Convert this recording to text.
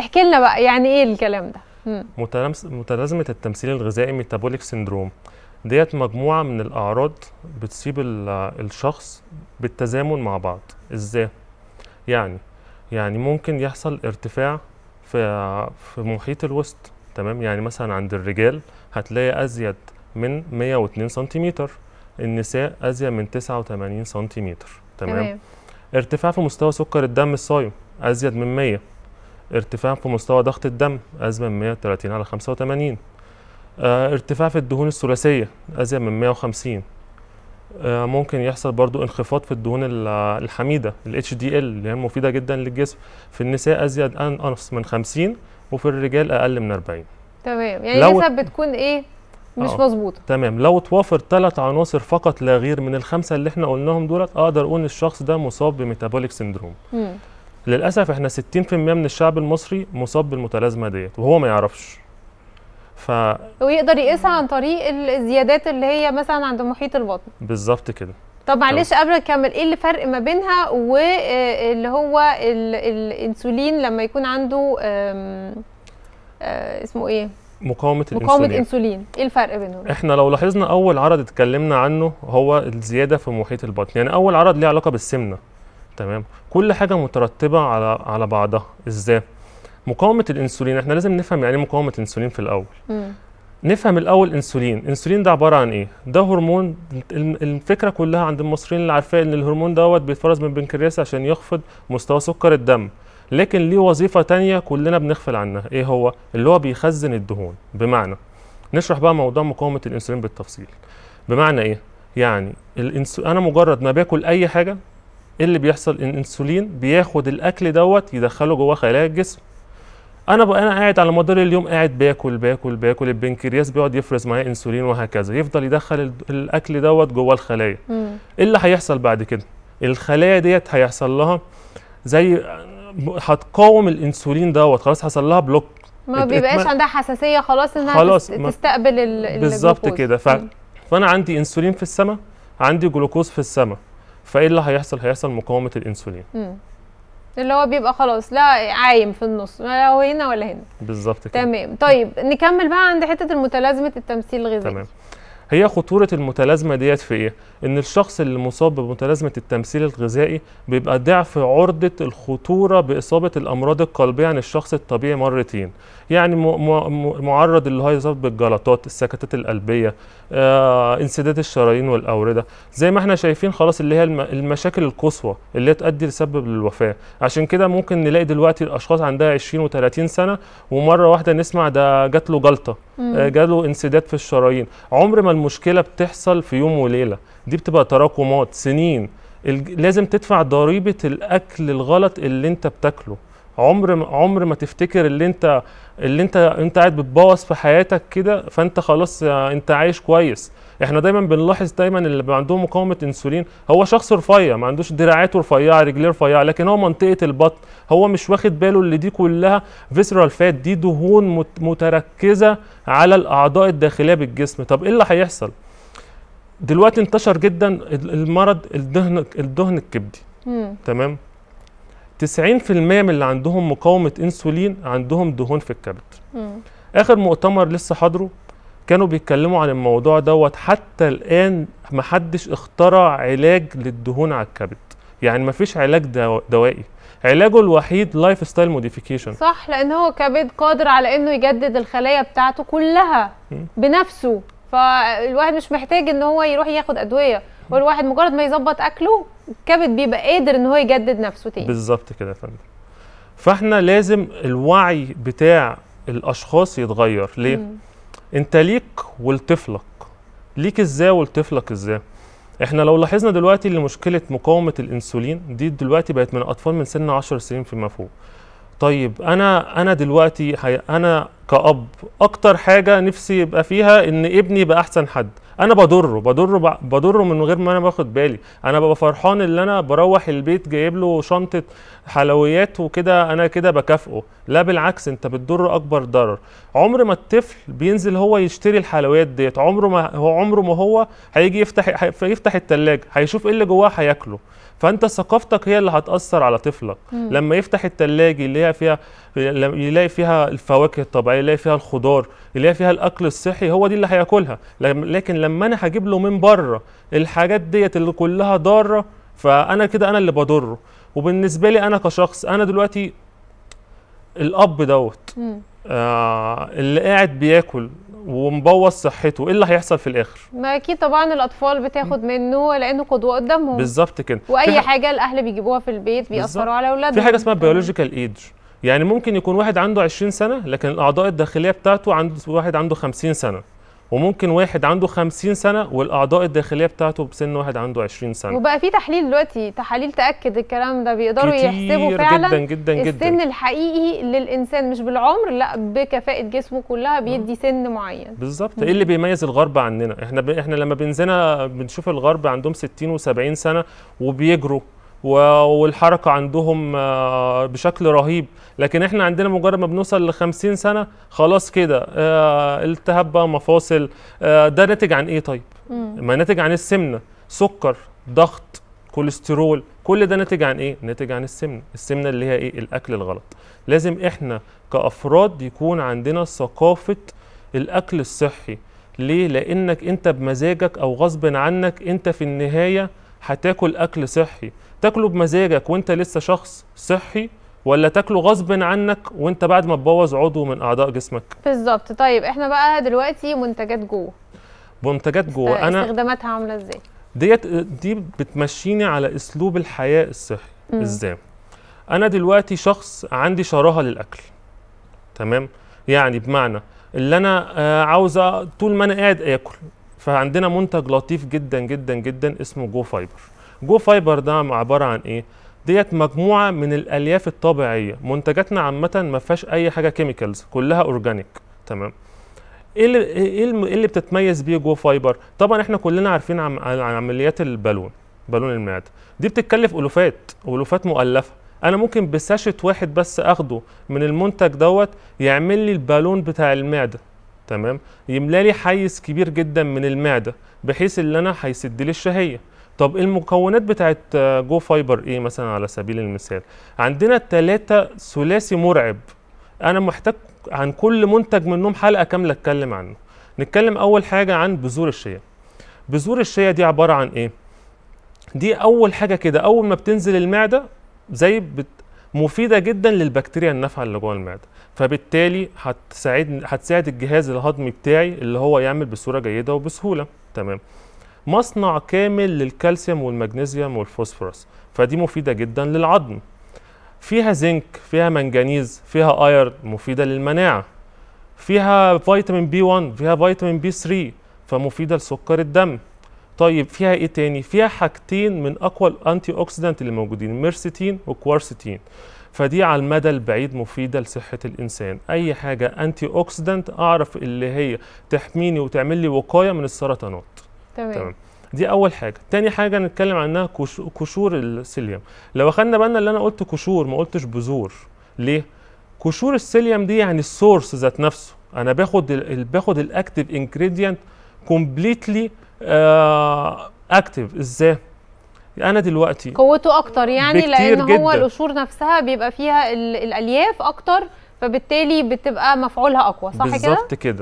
احكي لنا بقى يعني ايه الكلام ده متلازمه التمثيل الغذائي ميتابوليك سيندروم ديت مجموعه من الاعراض بتصيب الشخص بالتزامن مع بعض ازاي يعني يعني ممكن يحصل ارتفاع في في محيط الوسط تمام يعني مثلا عند الرجال هتلاقي ازيد من 102 سنتيمتر النساء ازيد من 89 سنتيمتر تمام. تمام ارتفاع في مستوى سكر الدم الصايم ازيد من 100 ارتفاع في مستوى ضغط الدم أزيد من 130 على 85 آه، ارتفاع في الدهون الثلاثية أزيد من 150 آه، ممكن يحصل برضو انخفاض في الدهون الحميدة ال HDL اللي هي مفيدة جدا للجسم في النساء أزيد ان أنقص من 50 وفي الرجال أقل من 40 تمام يعني لو... نسب بتكون إيه مش آه. مظبوطه تمام لو توافر ثلاث عناصر فقط لا غير من الخمسه اللي احنا قلناهم دولت اقدر اقول الشخص ده مصاب بميتابوليك سندروم مم. للاسف احنا 60% من الشعب المصري مصاب بالمتلازمه ديت وهو ما يعرفش ف ويقدر يقيسها عن طريق الزيادات اللي هي مثلا عند محيط البطن بالظبط كده طب معلش قبل اكمل ايه الفرق ما بينها واللي آه، هو الانسولين لما يكون عنده آه، اسمه ايه مقاومة الانسولين مقاومة الانسولين ايه الفرق بينهم احنا لو لاحظنا اول عرض اتكلمنا عنه هو الزيادة في محيط البطن يعني اول عرض ليه علاقة بالسمنة تمام كل حاجه مترتبه على على بعضها ازاي مقاومه الانسولين احنا لازم نفهم يعني ايه مقاومه الانسولين في الاول مم. نفهم الاول انسولين انسولين ده عباره عن ايه ده هرمون الفكره كلها عند المصريين اللي عارفه ان الهرمون دوت بيتفرز من البنكرياس عشان يخفض مستوى سكر الدم لكن ليه وظيفه تانية كلنا بنغفل عنها ايه هو اللي هو بيخزن الدهون بمعنى نشرح بقى موضوع مقاومه الانسولين بالتفصيل بمعنى ايه يعني الانس... انا مجرد ما باكل اي حاجه ايه اللي بيحصل ان الانسولين بياخد الاكل دوت يدخله جوه خلايا الجسم انا بقى انا قاعد على مدار اليوم قاعد باكل باكل باكل البنكرياس بيقعد يفرز معايا انسولين وهكذا يفضل يدخل الاكل دوت جوه الخلايا ايه اللي هيحصل بعد كده الخلايا ديت هيحصل لها زي هتقاوم الانسولين دوت خلاص حصل لها بلوك ما بيبقاش عندها حساسيه خلاص انها خلاص تستقبل بالظبط كده ف... فانا عندي انسولين في السماء عندي جلوكوز في السماء فايه اللي هيحصل هيحصل مقاومه الانسولين مم. اللي هو بيبقى خلاص لا عايم في النص لا هو هنا ولا هنا بالظبط كده تمام طيب نكمل بقى عند حته المتلازمه التمثيل الغذائي تمام هي خطوره المتلازمه ديت في ايه ان الشخص اللي مصاب بمتلازمه التمثيل الغذائي بيبقى ضعف عرضه الخطوره باصابه الامراض القلبيه عن الشخص الطبيعي مرتين يعني معرض اللي للهايزات بالجلطات السكتات القلبيه آه، انسداد الشرايين والاورده زي ما احنا شايفين خلاص اللي هي المشاكل القصوى اللي تؤدي تسبب للوفاه عشان كده ممكن نلاقي دلوقتي الاشخاص عندها 20 و30 سنه ومره واحده نسمع ده جات له جلطه آه، جاله انسداد في الشرايين عمر ما المشكله بتحصل في يوم وليله دي بتبقى تراكمات سنين لازم تدفع ضريبه الاكل الغلط اللي انت بتاكله عمر عمر ما تفتكر اللي انت اللي انت انت قاعد بتبوظ في حياتك كده فانت خلاص آه، انت عايش كويس احنا دايما بنلاحظ دايما اللي عندهم مقاومه انسولين هو شخص رفيع ما عندوش دراعاته رفيعه رجليه رفيعه لكن هو منطقه البطن هو مش واخد باله اللي دي كلها فيسرال فات دي دهون متركزه على الاعضاء الداخليه بالجسم طب ايه اللي هيحصل دلوقتي انتشر جدا المرض الدهن الدهن الكبدي تمام 90% من اللي عندهم مقاومه انسولين عندهم دهون في الكبد مم. اخر مؤتمر لسه حضره كانوا بيتكلموا عن الموضوع دوت حتى الان محدش اخترع علاج للدهون على الكبد يعني مفيش علاج دو... دوائي علاجه الوحيد لايف ستايل موديفيكيشن صح لان هو كبد قادر على انه يجدد الخلايا بتاعته كلها بنفسه فالواحد مش محتاج ان هو يروح ياخد ادويه والواحد مجرد ما يظبط اكله الكبد بيبقى قادر ان هو يجدد نفسه تاني بالظبط كده يا فندم فاحنا لازم الوعي بتاع الاشخاص يتغير ليه مم. انت ليك ولطفلك ليك ازاي ولطفلك ازاي احنا لو لاحظنا دلوقتي ان مشكله مقاومه الانسولين دي دلوقتي بقت من اطفال من سن 10 سنين فيما فوق طيب انا انا دلوقتي حي... انا كأب اكتر حاجة نفسي يبقى فيها ان ابني يبقى احسن حد انا بضره بضره بضره من غير ما انا باخد بالي انا ببقى فرحان ان انا بروح البيت جايب له شنطه حلويات وكده انا كده بكافئه لا بالعكس انت بتضر اكبر ضرر عمر ما الطفل بينزل هو يشتري الحلويات ديت عمره ما هو عمره ما هو هيجي يفتح يفتح التلاجة هيشوف ايه اللي جواه هياكله فانت ثقافتك هي اللي هتاثر على طفلك مم. لما يفتح الثلاجه هي فيها يلاقي فيها الفواكه الطبيعيه يلاقي فيها الخضار يلاقي فيها الاكل الصحي هو دي اللي هياكلها لكن لما انا هجيب له من بره الحاجات ديت اللي كلها ضاره فانا كده انا اللي بضره وبالنسبه لي انا كشخص انا دلوقتي الاب دوت آه اللي قاعد بياكل ومبوظ صحته ايه اللي هيحصل في الاخر ما اكيد طبعا الاطفال بتاخد منه لانه قدوه قدامهم بالظبط كده واي حاجه الاهل بيجيبوها في البيت بيأثروا على اولادهم في حاجه اسمها بيولوجيكال ايدج يعني ممكن يكون واحد عنده 20 سنه لكن الاعضاء الداخليه بتاعته عند واحد عنده 50 سنه وممكن واحد عنده 50 سنه والاعضاء الداخليه بتاعته بسن واحد عنده 20 سنه وبقى في تحليل دلوقتي تحاليل تاكد الكلام ده بيقدروا يحسبوا فعلا جدا جدا جدا السن الحقيقي للانسان مش بالعمر لا بكفاءه جسمه كلها بيدي سن معين بالظبط ايه اللي بيميز الغرب عننا احنا ب... احنا لما بنزنا بنشوف الغرب عندهم 60 و70 سنه وبيجروا والحركه عندهم آه، بشكل رهيب لكن احنا عندنا مجرد ما بنوصل ل 50 سنه خلاص كده آه، التهاب بقى مفاصل آه، ده ناتج عن ايه طيب ما ناتج عن السمنه سكر ضغط كوليسترول كل ده ناتج عن ايه ناتج عن السمنه السمنه اللي هي ايه الاكل الغلط لازم احنا كافراد يكون عندنا ثقافه الاكل الصحي ليه لانك انت بمزاجك او غصب عنك انت في النهايه هتاكل اكل صحي تاكله بمزاجك وانت لسه شخص صحي ولا تاكله غصب عنك وانت بعد ما تبوظ عضو من اعضاء جسمك بالظبط طيب احنا بقى دلوقتي منتجات جوه منتجات جوه انا استخداماتها عامله ازاي ديت دي بتمشيني على اسلوب الحياه الصحي ازاي انا دلوقتي شخص عندي شراهه للاكل تمام يعني بمعنى اللي انا آه، عاوزه طول ما انا قاعد اكل فعندنا منتج لطيف جدا جدا جدا اسمه جو فايبر جو فايبر ده عباره عن ايه ديت مجموعه من الالياف الطبيعيه منتجاتنا عامه ما فيهاش اي حاجه كيميكالز كلها اورجانيك تمام ايه اللي ايه, إيه اللي بتتميز بيه جو فايبر طبعا احنا كلنا عارفين عن, عن عمليات البالون بالون المعده دي بتتكلف الوفات الوفات مؤلفه انا ممكن بساشة واحد بس اخده من المنتج دوت يعمل لي البالون بتاع المعده تمام يملى لي حيز كبير جدا من المعده بحيث ان انا هيسد لي الشهيه طب المكونات بتاعت جو فايبر ايه مثلا على سبيل المثال عندنا ثلاثة ثلاثي مرعب انا محتاج عن كل منتج منهم حلقه كامله اتكلم عنه نتكلم اول حاجه عن بذور الشيا بذور الشيا دي عباره عن ايه دي اول حاجه كده اول ما بتنزل المعده زي بت مفيده جدا للبكتيريا النافعه اللي جوه المعده فبالتالي هتساعد هتساعد الجهاز الهضمي بتاعي اللي هو يعمل بصوره جيده وبسهوله تمام مصنع كامل للكالسيوم والمغنيسيوم والفوسفورس فدي مفيده جدا للعظم فيها زنك فيها منجنيز فيها ايرن مفيده للمناعه فيها فيتامين بي 1 فيها فيتامين بي 3 فمفيده لسكر الدم طيب فيها ايه تاني فيها حاجتين من اقوى الانتي اوكسيدنت اللي موجودين ميرسيتين وكوارسيتين فدي على المدى البعيد مفيده لصحه الانسان اي حاجه انتي اوكسيدنت اعرف اللي هي تحميني وتعمل لي وقايه من السرطانات تمام, تمام. دي اول حاجه تاني حاجه نتكلم عنها قشور السيليوم لو اخدنا بالنا اللي انا قلت قشور ما قلتش بذور ليه قشور السيليوم دي يعني السورس ذات نفسه انا باخد الـ باخد الاكتيف انجريدينت كومبليتلي اكتف آه، ازاي انا دلوقتي قوته اكتر يعني لان جداً. هو القشور نفسها بيبقى فيها الالياف اكتر فبالتالي بتبقى مفعولها اقوى صح كده بالظبط كده